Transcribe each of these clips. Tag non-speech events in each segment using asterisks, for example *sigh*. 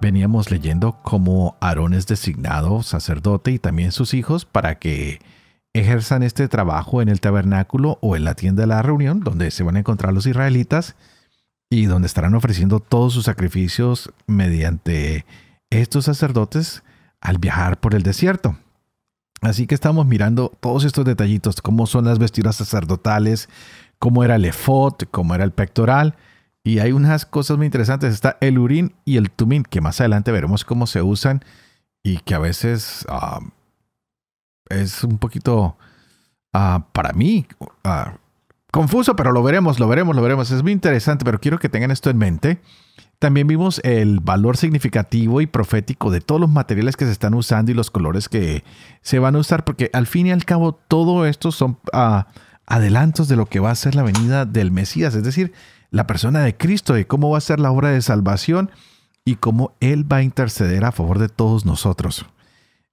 veníamos leyendo cómo Aarón es designado sacerdote y también sus hijos para que ejerzan este trabajo en el tabernáculo o en la tienda de la reunión donde se van a encontrar los israelitas y donde estarán ofreciendo todos sus sacrificios mediante estos sacerdotes al viajar por el desierto. Así que estamos mirando todos estos detallitos, cómo son las vestiduras sacerdotales, cómo era el efod, cómo era el pectoral, y hay unas cosas muy interesantes. Está el urín y el tumín, que más adelante veremos cómo se usan y que a veces ah, es un poquito, ah, para mí, ah, confuso, pero lo veremos, lo veremos, lo veremos. Es muy interesante, pero quiero que tengan esto en mente. También vimos el valor significativo y profético de todos los materiales que se están usando y los colores que se van a usar, porque al fin y al cabo todo esto son adelantos de lo que va a ser la venida del Mesías. Es decir, la persona de Cristo, y cómo va a ser la obra de salvación y cómo Él va a interceder a favor de todos nosotros.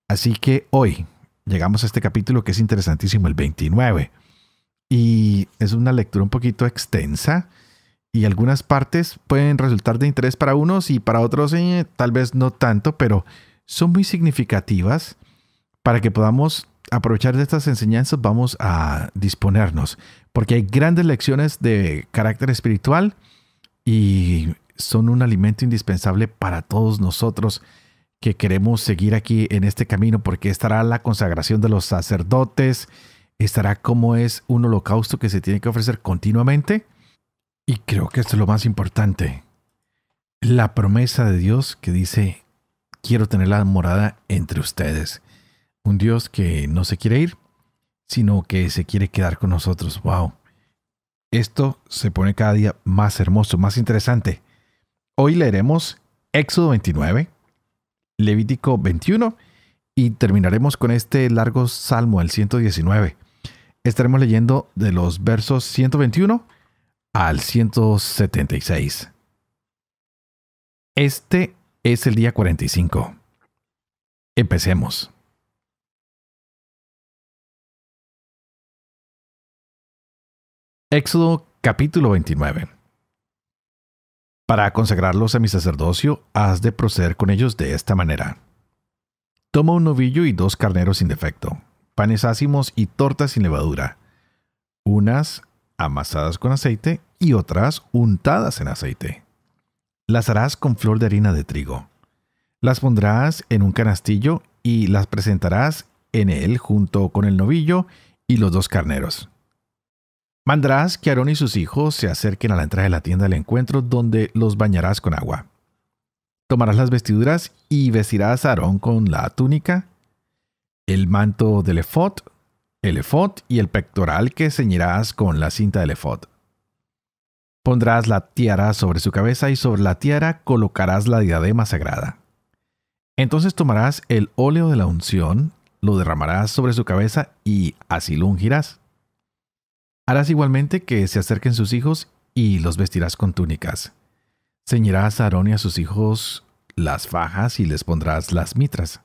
Así que hoy llegamos a este capítulo que es interesantísimo, el 29. Y es una lectura un poquito extensa y algunas partes pueden resultar de interés para unos y para otros eh, tal vez no tanto, pero son muy significativas para que podamos aprovechar de estas enseñanzas. Vamos a disponernos porque hay grandes lecciones de carácter espiritual y son un alimento indispensable para todos nosotros que queremos seguir aquí en este camino, porque estará la consagración de los sacerdotes, estará como es un holocausto que se tiene que ofrecer continuamente, y creo que esto es lo más importante, la promesa de Dios que dice, quiero tener la morada entre ustedes, un Dios que no se quiere ir, sino que se quiere quedar con nosotros. ¡Wow! Esto se pone cada día más hermoso, más interesante. Hoy leeremos Éxodo 29, Levítico 21 y terminaremos con este largo salmo, el 119. Estaremos leyendo de los versos 121 al 176. Este es el día 45. Empecemos. Éxodo capítulo 29. Para consagrarlos a mi sacerdocio, has de proceder con ellos de esta manera. Toma un novillo y dos carneros sin defecto, panes ácimos y tortas sin levadura, unas amasadas con aceite y otras untadas en aceite. Las harás con flor de harina de trigo. Las pondrás en un canastillo y las presentarás en él junto con el novillo y los dos carneros. Mandarás que Aarón y sus hijos se acerquen a la entrada de la tienda del encuentro donde los bañarás con agua. Tomarás las vestiduras y vestirás a Aarón con la túnica, el manto del efod, el efod y el pectoral que ceñirás con la cinta del efod. Pondrás la tiara sobre su cabeza y sobre la tiara colocarás la diadema sagrada. Entonces tomarás el óleo de la unción, lo derramarás sobre su cabeza y así lo ungirás. Harás igualmente que se acerquen sus hijos y los vestirás con túnicas. Ceñirás a Aarón y a sus hijos las fajas y les pondrás las mitras.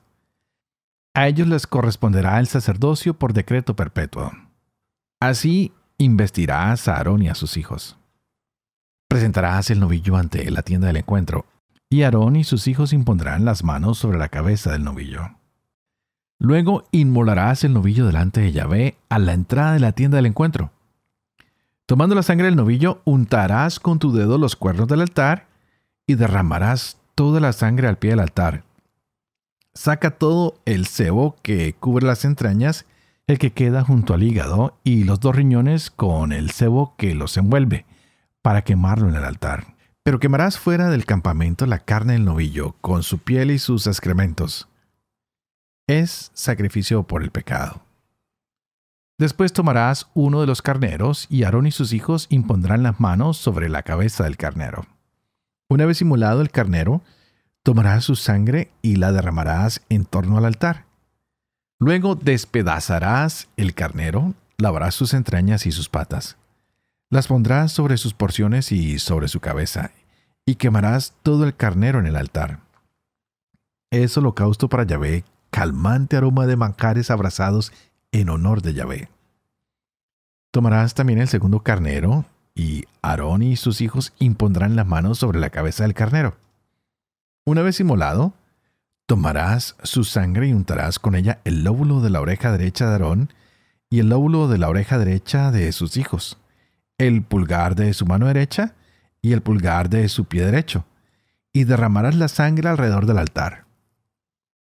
A ellos les corresponderá el sacerdocio por decreto perpetuo. Así investirás a Aarón y a sus hijos. Presentarás el novillo ante la tienda del encuentro, y Aarón y sus hijos impondrán las manos sobre la cabeza del novillo. Luego inmolarás el novillo delante de Yahvé a la entrada de la tienda del encuentro. Tomando la sangre del novillo, untarás con tu dedo los cuernos del altar y derramarás toda la sangre al pie del altar. Saca todo el sebo que cubre las entrañas, el que queda junto al hígado y los dos riñones con el sebo que los envuelve, para quemarlo en el altar. Pero quemarás fuera del campamento la carne del novillo, con su piel y sus excrementos. Es sacrificio por el pecado. Después tomarás uno de los carneros, y Aarón y sus hijos impondrán las manos sobre la cabeza del carnero. Una vez simulado el carnero, tomarás su sangre y la derramarás en torno al altar. Luego despedazarás el carnero, lavarás sus entrañas y sus patas. Las pondrás sobre sus porciones y sobre su cabeza, y quemarás todo el carnero en el altar. Es holocausto para Yahvé, calmante aroma de manjares abrazados en honor de Yahvé. Tomarás también el segundo carnero, y Aarón y sus hijos impondrán las manos sobre la cabeza del carnero. Una vez inmolado, tomarás su sangre y untarás con ella el lóbulo de la oreja derecha de Aarón y el lóbulo de la oreja derecha de sus hijos, el pulgar de su mano derecha y el pulgar de su pie derecho, y derramarás la sangre alrededor del altar.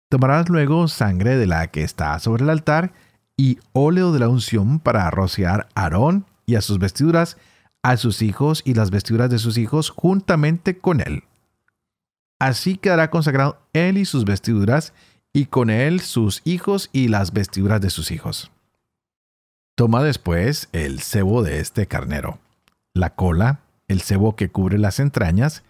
Tomarás luego sangre de la que está sobre el altar y óleo de la unción para rociar a Aarón y a sus vestiduras, a sus hijos y las vestiduras de sus hijos juntamente con él. Así quedará consagrado él y sus vestiduras, y con él sus hijos y las vestiduras de sus hijos. Toma después el cebo de este carnero, la cola, el cebo que cubre las entrañas,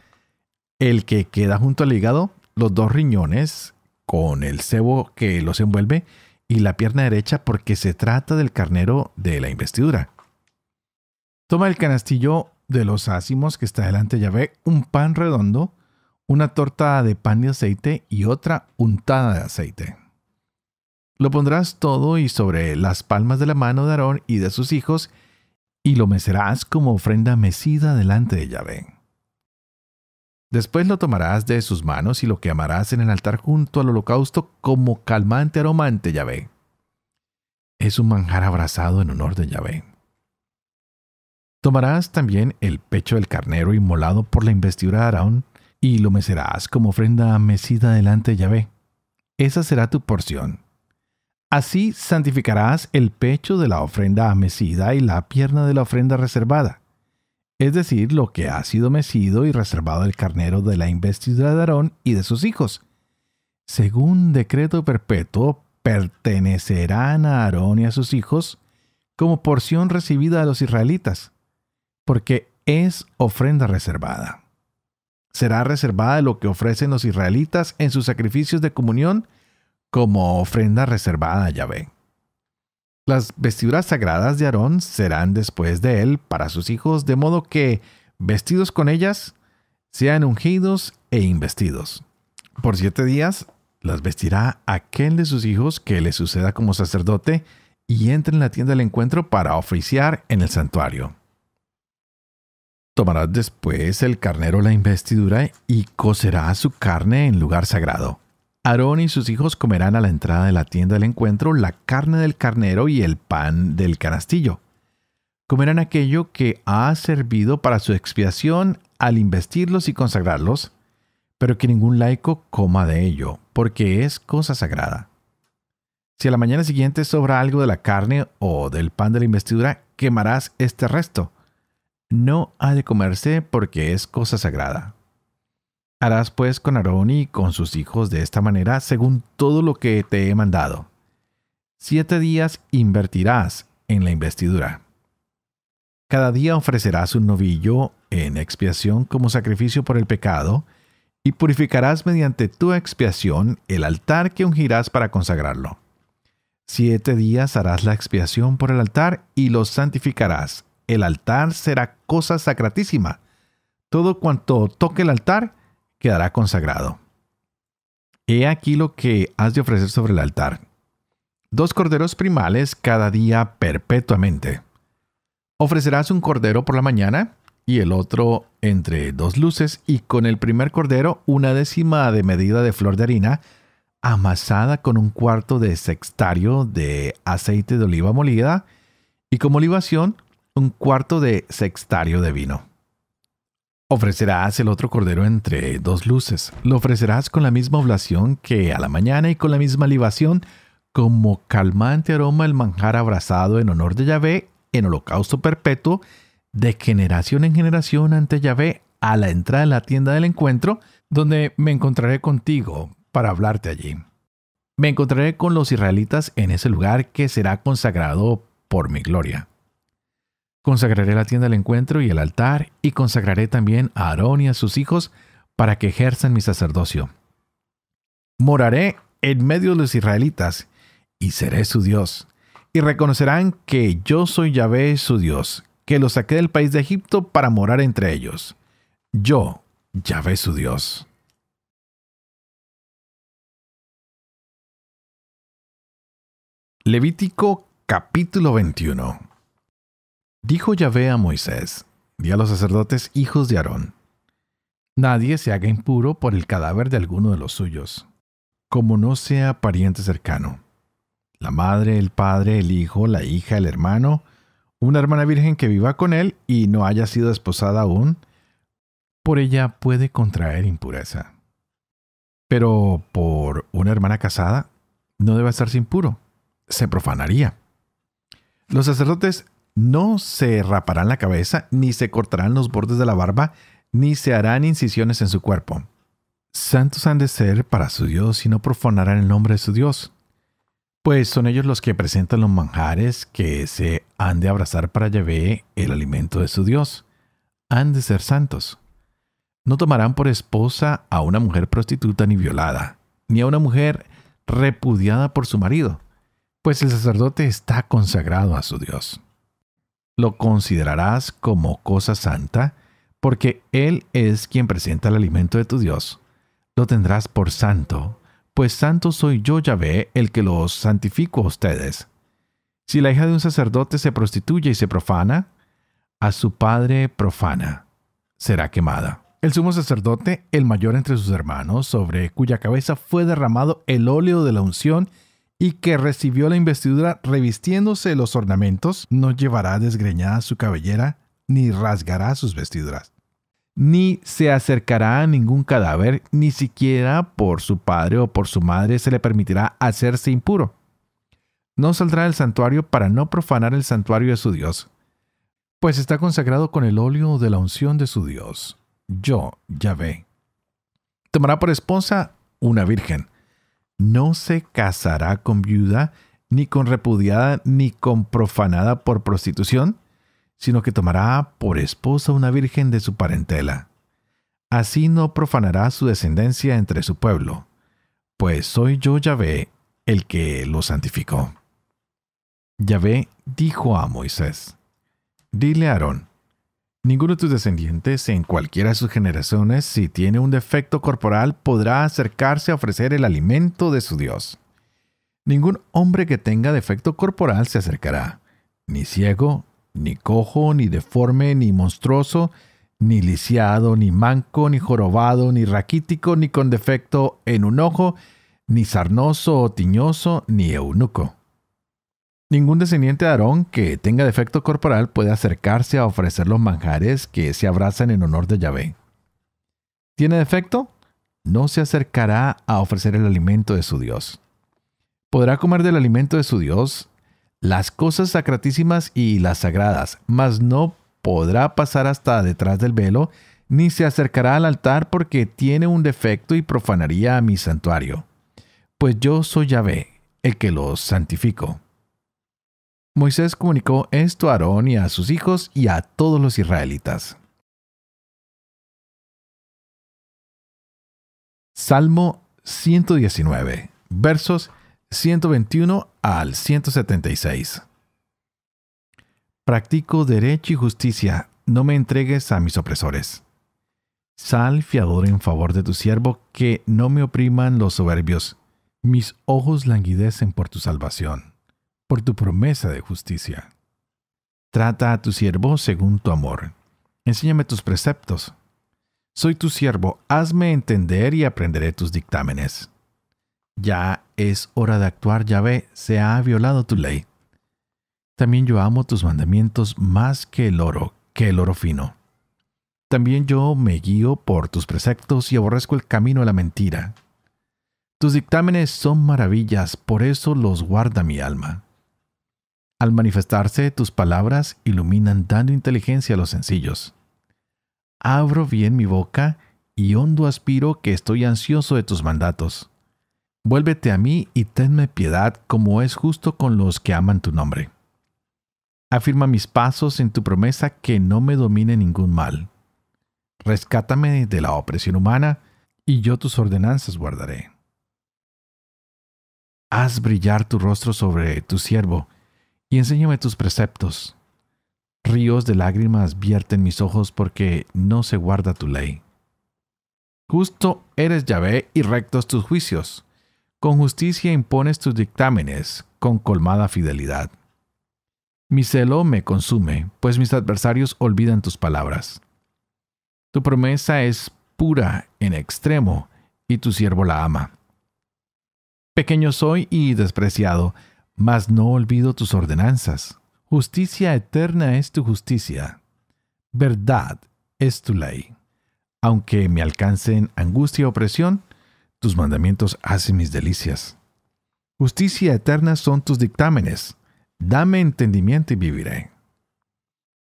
el que queda junto al hígado, los dos riñones, con el cebo que los envuelve, y la pierna derecha porque se trata del carnero de la investidura. Toma el canastillo de los ácimos que está delante de Yahvé, un pan redondo, una torta de pan y aceite y otra untada de aceite. Lo pondrás todo y sobre las palmas de la mano de Aarón y de sus hijos, y lo mecerás como ofrenda mecida delante de Yahvé. Después lo tomarás de sus manos y lo quemarás en el altar junto al holocausto como calmante aromante, Yahvé. Es un manjar abrazado en honor de Yahvé. Tomarás también el pecho del carnero inmolado por la investidura de Aarón y lo mecerás como ofrenda mecida delante de Yahvé. Esa será tu porción. Así santificarás el pecho de la ofrenda amecida y la pierna de la ofrenda reservada es decir, lo que ha sido mecido y reservado el carnero de la investidura de Aarón y de sus hijos. Según decreto perpetuo, pertenecerán a Aarón y a sus hijos como porción recibida a los israelitas, porque es ofrenda reservada. Será reservada lo que ofrecen los israelitas en sus sacrificios de comunión como ofrenda reservada a Yahvé. Las vestiduras sagradas de Aarón serán después de él para sus hijos, de modo que, vestidos con ellas, sean ungidos e investidos. Por siete días las vestirá aquel de sus hijos que le suceda como sacerdote y entre en la tienda del encuentro para oficiar en el santuario. Tomará después el carnero la investidura y cocerá su carne en lugar sagrado. Aarón y sus hijos comerán a la entrada de la tienda del encuentro la carne del carnero y el pan del canastillo. Comerán aquello que ha servido para su expiación al investirlos y consagrarlos, pero que ningún laico coma de ello, porque es cosa sagrada. Si a la mañana siguiente sobra algo de la carne o del pan de la investidura, quemarás este resto. No ha de comerse porque es cosa sagrada. Harás pues con Aarón y con sus hijos de esta manera según todo lo que te he mandado. Siete días invertirás en la investidura. Cada día ofrecerás un novillo en expiación como sacrificio por el pecado, y purificarás mediante tu expiación el altar que ungirás para consagrarlo. Siete días harás la expiación por el altar y lo santificarás. El altar será cosa sacratísima. Todo cuanto toque el altar quedará consagrado. He aquí lo que has de ofrecer sobre el altar. Dos corderos primales cada día perpetuamente. Ofrecerás un cordero por la mañana y el otro entre dos luces y con el primer cordero una décima de medida de flor de harina amasada con un cuarto de sextario de aceite de oliva molida y como libación un cuarto de sextario de vino. Ofrecerás el otro cordero entre dos luces. Lo ofrecerás con la misma oblación que a la mañana y con la misma libación, como calmante aroma el manjar abrazado en honor de Yahvé, en holocausto perpetuo, de generación en generación ante Yahvé, a la entrada de la tienda del encuentro, donde me encontraré contigo para hablarte allí. Me encontraré con los israelitas en ese lugar que será consagrado por mi gloria. Consagraré la tienda del encuentro y el altar, y consagraré también a Aarón y a sus hijos para que ejerzan mi sacerdocio. Moraré en medio de los israelitas, y seré su Dios. Y reconocerán que yo soy Yahvé su Dios, que los saqué del país de Egipto para morar entre ellos. Yo, Yahvé su Dios. Levítico capítulo 21 Dijo Yahvé a Moisés, y a los sacerdotes hijos de Aarón, Nadie se haga impuro por el cadáver de alguno de los suyos, como no sea pariente cercano. La madre, el padre, el hijo, la hija, el hermano, una hermana virgen que viva con él y no haya sido esposada aún, por ella puede contraer impureza. Pero por una hermana casada no debe estarse impuro, se profanaría. Los sacerdotes no se raparán la cabeza, ni se cortarán los bordes de la barba, ni se harán incisiones en su cuerpo. Santos han de ser para su Dios y no profanarán el nombre de su Dios, pues son ellos los que presentan los manjares que se han de abrazar para llevar el alimento de su Dios. Han de ser santos. No tomarán por esposa a una mujer prostituta ni violada, ni a una mujer repudiada por su marido, pues el sacerdote está consagrado a su Dios lo considerarás como cosa santa, porque Él es quien presenta el alimento de tu Dios. Lo tendrás por santo, pues santo soy yo Yahvé el que los santifico a ustedes. Si la hija de un sacerdote se prostituye y se profana, a su padre profana será quemada. El sumo sacerdote, el mayor entre sus hermanos, sobre cuya cabeza fue derramado el óleo de la unción, y que recibió la investidura revistiéndose los ornamentos, no llevará desgreñada su cabellera, ni rasgará sus vestiduras. Ni se acercará a ningún cadáver, ni siquiera por su padre o por su madre se le permitirá hacerse impuro. No saldrá del santuario para no profanar el santuario de su Dios, pues está consagrado con el óleo de la unción de su Dios. Yo, Yahvé. Tomará por esposa una virgen, no se casará con viuda, ni con repudiada, ni con profanada por prostitución, sino que tomará por esposa una virgen de su parentela. Así no profanará su descendencia entre su pueblo, pues soy yo Yahvé el que lo santificó. Yahvé dijo a Moisés, Dile a Aarón, Ninguno de tus descendientes en cualquiera de sus generaciones, si tiene un defecto corporal, podrá acercarse a ofrecer el alimento de su Dios. Ningún hombre que tenga defecto corporal se acercará, ni ciego, ni cojo, ni deforme, ni monstruoso, ni lisiado, ni manco, ni jorobado, ni raquítico, ni con defecto en un ojo, ni sarnoso o tiñoso, ni eunuco. Ningún descendiente de Aarón que tenga defecto corporal puede acercarse a ofrecer los manjares que se abrazan en honor de Yahvé. ¿Tiene defecto? No se acercará a ofrecer el alimento de su Dios. Podrá comer del alimento de su Dios las cosas sacratísimas y las sagradas, mas no podrá pasar hasta detrás del velo, ni se acercará al altar porque tiene un defecto y profanaría a mi santuario. Pues yo soy Yahvé, el que los santifico. Moisés comunicó esto a Aarón y a sus hijos y a todos los israelitas. Salmo 119, versos 121 al 176. Practico derecho y justicia, no me entregues a mis opresores. Sal fiador en favor de tu siervo, que no me opriman los soberbios. Mis ojos languidecen por tu salvación por tu promesa de justicia. Trata a tu siervo según tu amor. Enséñame tus preceptos. Soy tu siervo, hazme entender y aprenderé tus dictámenes. Ya es hora de actuar, Ya ve, se ha violado tu ley. También yo amo tus mandamientos más que el oro, que el oro fino. También yo me guío por tus preceptos y aborrezco el camino de la mentira. Tus dictámenes son maravillas, por eso los guarda mi alma. Al manifestarse, tus palabras iluminan dando inteligencia a los sencillos. Abro bien mi boca y hondo aspiro que estoy ansioso de tus mandatos. Vuélvete a mí y tenme piedad como es justo con los que aman tu nombre. Afirma mis pasos en tu promesa que no me domine ningún mal. Rescátame de la opresión humana y yo tus ordenanzas guardaré. Haz brillar tu rostro sobre tu siervo y enséñame tus preceptos. Ríos de lágrimas vierten mis ojos porque no se guarda tu ley. Justo eres Yahvé y rectos tus juicios. Con justicia impones tus dictámenes, con colmada fidelidad. Mi celo me consume, pues mis adversarios olvidan tus palabras. Tu promesa es pura en extremo, y tu siervo la ama. Pequeño soy y despreciado, mas no olvido tus ordenanzas. Justicia eterna es tu justicia. Verdad es tu ley. Aunque me alcancen angustia y opresión, tus mandamientos hacen mis delicias. Justicia eterna son tus dictámenes. Dame entendimiento y viviré.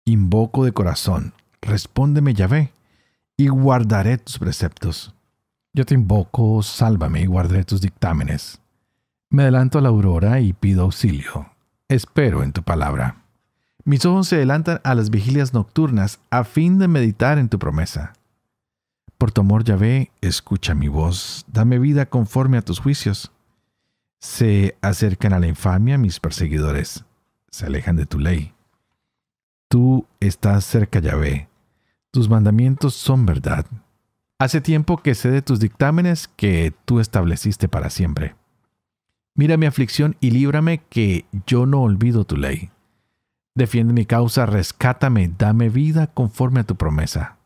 Invoco de corazón, respóndeme Yahvé, y guardaré tus preceptos. Yo te invoco, sálvame y guardaré tus dictámenes. Me adelanto a la aurora y pido auxilio. Espero en tu palabra. Mis ojos se adelantan a las vigilias nocturnas a fin de meditar en tu promesa. Por tu amor, Yahvé, escucha mi voz, dame vida conforme a tus juicios. Se acercan a la infamia mis perseguidores, se alejan de tu ley. Tú estás cerca, Yahvé, tus mandamientos son verdad. Hace tiempo que sé de tus dictámenes que tú estableciste para siempre. Mira mi aflicción y líbrame que yo no olvido tu ley. Defiende mi causa, rescátame, dame vida conforme a tu promesa.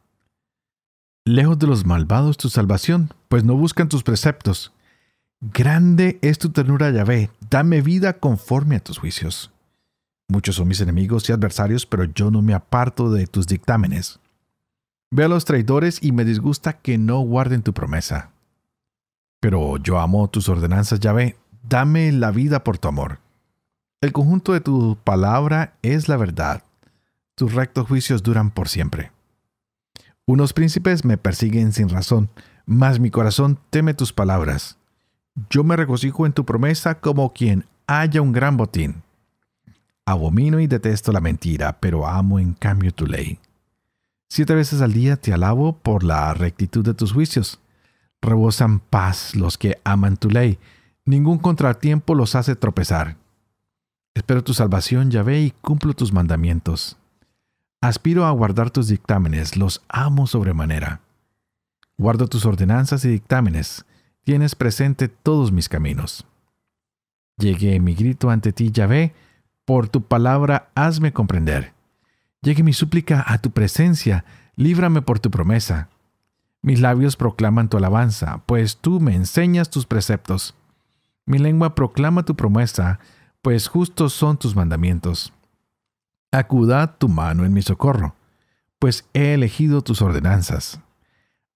Lejos de los malvados tu salvación, pues no buscan tus preceptos. Grande es tu ternura, Yahvé, dame vida conforme a tus juicios. Muchos son mis enemigos y adversarios, pero yo no me aparto de tus dictámenes. Ve a los traidores y me disgusta que no guarden tu promesa. Pero yo amo tus ordenanzas, Yahvé, dame la vida por tu amor. El conjunto de tu palabra es la verdad. Tus rectos juicios duran por siempre. Unos príncipes me persiguen sin razón, mas mi corazón teme tus palabras. Yo me regocijo en tu promesa como quien haya un gran botín. Abomino y detesto la mentira, pero amo en cambio tu ley. Siete veces al día te alabo por la rectitud de tus juicios. Rebosan paz los que aman tu ley. Ningún contratiempo los hace tropezar. Espero tu salvación, Yahvé, y cumplo tus mandamientos. Aspiro a guardar tus dictámenes, los amo sobremanera. Guardo tus ordenanzas y dictámenes, tienes presente todos mis caminos. Llegué mi grito ante ti, Yahvé, por tu palabra hazme comprender. Llegué mi súplica a tu presencia, líbrame por tu promesa. Mis labios proclaman tu alabanza, pues tú me enseñas tus preceptos. Mi lengua proclama tu promesa, pues justos son tus mandamientos. Acuda tu mano en mi socorro, pues he elegido tus ordenanzas.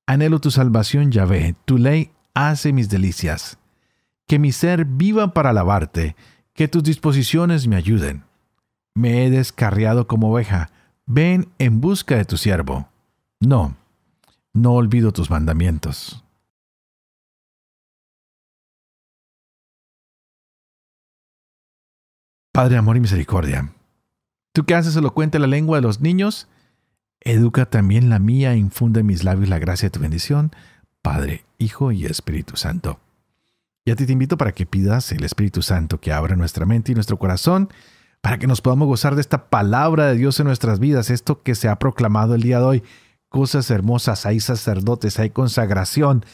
Anhelo tu salvación, Yahvé, tu ley hace mis delicias. Que mi ser viva para alabarte, que tus disposiciones me ayuden. Me he descarriado como oveja, ven en busca de tu siervo. No, no olvido tus mandamientos. Padre, amor y misericordia, tú que haces elocuente la lengua de los niños, educa también la mía e infunde en mis labios la gracia de tu bendición, Padre, Hijo y Espíritu Santo. Y a ti te invito para que pidas el Espíritu Santo que abra nuestra mente y nuestro corazón para que nos podamos gozar de esta palabra de Dios en nuestras vidas, esto que se ha proclamado el día de hoy. Cosas hermosas, hay sacerdotes, hay consagración,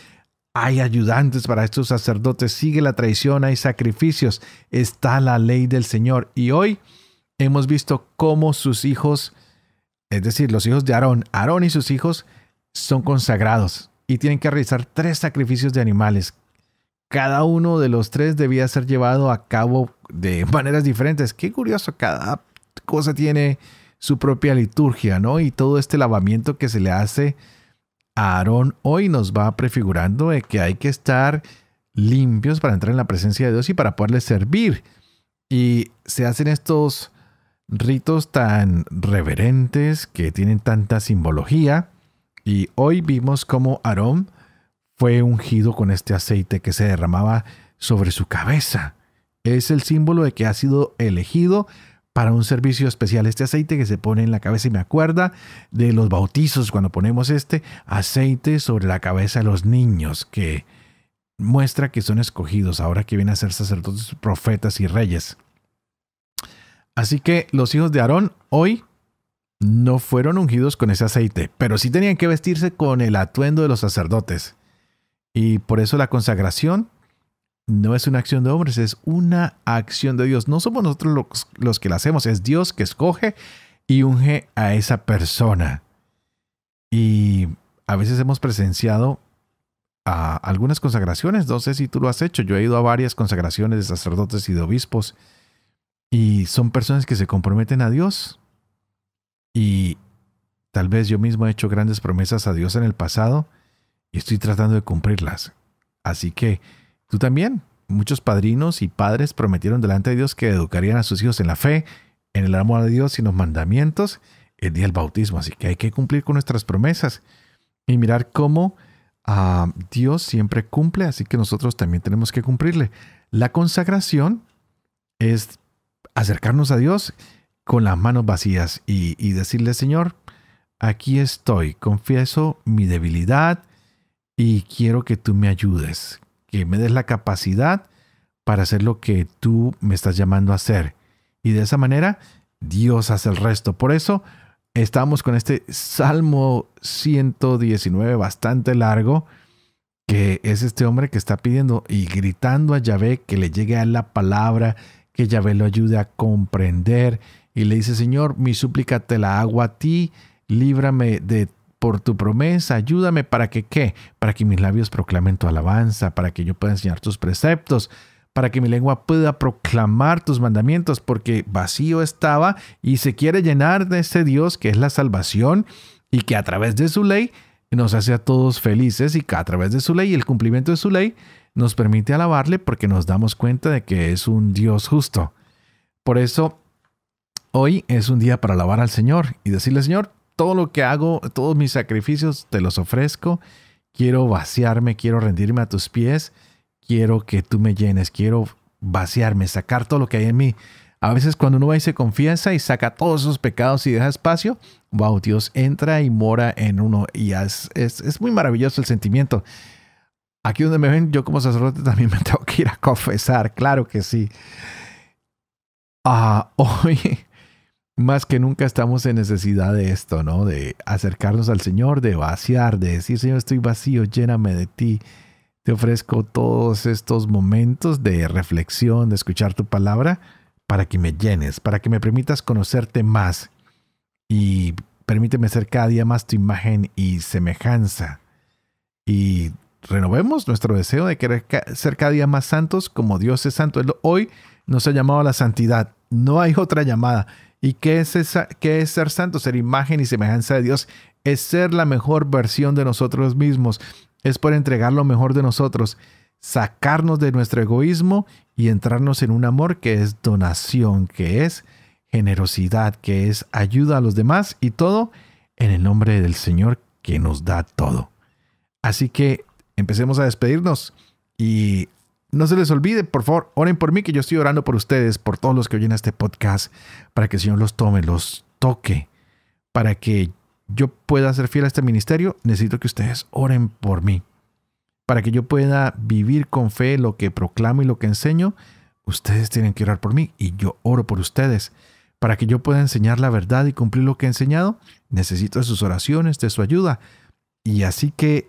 hay ayudantes para estos sacerdotes, sigue la traición, hay sacrificios, está la ley del Señor. Y hoy hemos visto cómo sus hijos, es decir, los hijos de Aarón, Aarón y sus hijos son consagrados y tienen que realizar tres sacrificios de animales. Cada uno de los tres debía ser llevado a cabo de *laughs* maneras diferentes. Qué curioso, cada cosa tiene su propia liturgia, ¿no? Y todo este lavamiento que se le hace Aarón hoy nos va prefigurando de que hay que estar limpios para entrar en la presencia de Dios y para poderle servir. Y se hacen estos ritos tan reverentes que tienen tanta simbología. Y hoy vimos cómo Aarón fue ungido con este aceite que se derramaba sobre su cabeza. Es el símbolo de que ha sido elegido para un servicio especial este aceite que se pone en la cabeza y me acuerda de los bautizos cuando ponemos este aceite sobre la cabeza de los niños que muestra que son escogidos ahora que vienen a ser sacerdotes, profetas y reyes. Así que los hijos de Aarón hoy no fueron ungidos con ese aceite, pero sí tenían que vestirse con el atuendo de los sacerdotes. Y por eso la consagración no es una acción de hombres, es una acción de Dios. No somos nosotros los, que la hacemos, es Dios que escoge y unge a esa persona. Y a veces hemos presenciado a ah, algunas consagraciones, no sé si tú lo has hecho, yo he ido a varias consagraciones de sacerdotes y de obispos, y son personas que se comprometen a Dios. Y tal vez yo mismo he hecho grandes promesas a Dios en el pasado y estoy tratando de cumplirlas. Así que Tú también. Muchos padrinos y padres prometieron delante de Dios que educarían a sus hijos en la fe, en el amor de Dios y los mandamientos el día del bautismo. Así que hay que cumplir con nuestras promesas y mirar cómo ah, Dios siempre cumple, así que nosotros también tenemos que cumplirle. La consagración es acercarnos a Dios con las manos vacías y decirle, Señor, aquí estoy, confieso mi debilidad y quiero que tú me ayudes, que me des la capacidad para hacer lo que tú me estás llamando a hacer. Y de esa manera, Dios hace el resto. Por eso estamos con este Salmo 119 bastante largo, que es este hombre que está pidiendo y gritando a Yahvé que le llegue a la palabra, que Yahvé lo ayude a comprender. Y le dice, Señor, mi súplica te la hago a ti, líbrame de por tu promesa, ayúdame para que qué, para que mis labios proclamen tu alabanza, para que yo pueda enseñar tus preceptos, para que mi lengua pueda proclamar tus mandamientos, porque vacío estaba y se quiere llenar de ese Dios que es la salvación y que a través de su ley nos hace a todos felices y que a través de su ley y el cumplimiento de su ley nos permite alabarle porque nos damos cuenta de que es un Dios justo. Por eso hoy es un día para alabar al Señor y decirle, Señor, todo lo que hago, todos mis sacrificios te los ofrezco. Quiero vaciarme, quiero rendirme a tus pies, quiero que tú me llenes, quiero vaciarme, sacar todo lo que hay en mí. A veces cuando uno va y se confiesa y saca todos sus pecados y deja espacio, wow, Dios entra y mora en uno. Y es, es, muy maravilloso el sentimiento. Aquí donde me ven, yo como sacerdote también me *laughs* tengo que ir a confesar, claro que sí. Ah, *laughs* hoy más que nunca estamos en necesidad de esto, ¿no? De acercarnos al Señor, de vaciar, de decir, Señor, estoy vacío, lléname de ti. Te ofrezco todos estos momentos de reflexión, de escuchar tu palabra, para que me llenes, para que me permitas conocerte más y permíteme ser cada día más tu imagen y semejanza. Y renovemos nuestro deseo de querer ser cada día más santos como Dios es santo. Hoy nos ha llamado a la santidad, no hay otra llamada. ¿Y qué es, esa, es ser santo? Ser imagen y semejanza de Dios es ser la mejor versión de nosotros mismos, es por entregar lo mejor de nosotros, sacarnos de nuestro egoísmo y entrarnos en un amor que es donación, que es generosidad, que es ayuda a los demás y todo en el nombre del Señor que nos da todo. Así que empecemos a despedirnos y no se les olvide, por favor, oren por mí, que yo estoy orando por ustedes, por todos los que oyen este podcast, para que el Señor los tome, los toque, para que yo pueda ser fiel a este ministerio. Necesito que ustedes oren por mí, para que yo pueda vivir con fe lo que proclamo y lo que enseño. Ustedes tienen que orar por mí y yo oro por ustedes. Para que yo pueda enseñar la verdad y cumplir lo que he enseñado, necesito de sus oraciones, de su ayuda. Y así que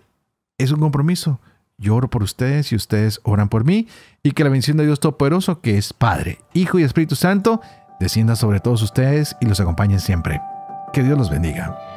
es un compromiso yo oro por ustedes y ustedes oran por mí. Y que la bendición de Dios Todopoderoso, que es Padre, Hijo y Espíritu Santo, descienda sobre todos ustedes y los acompañe siempre. Que Dios los bendiga.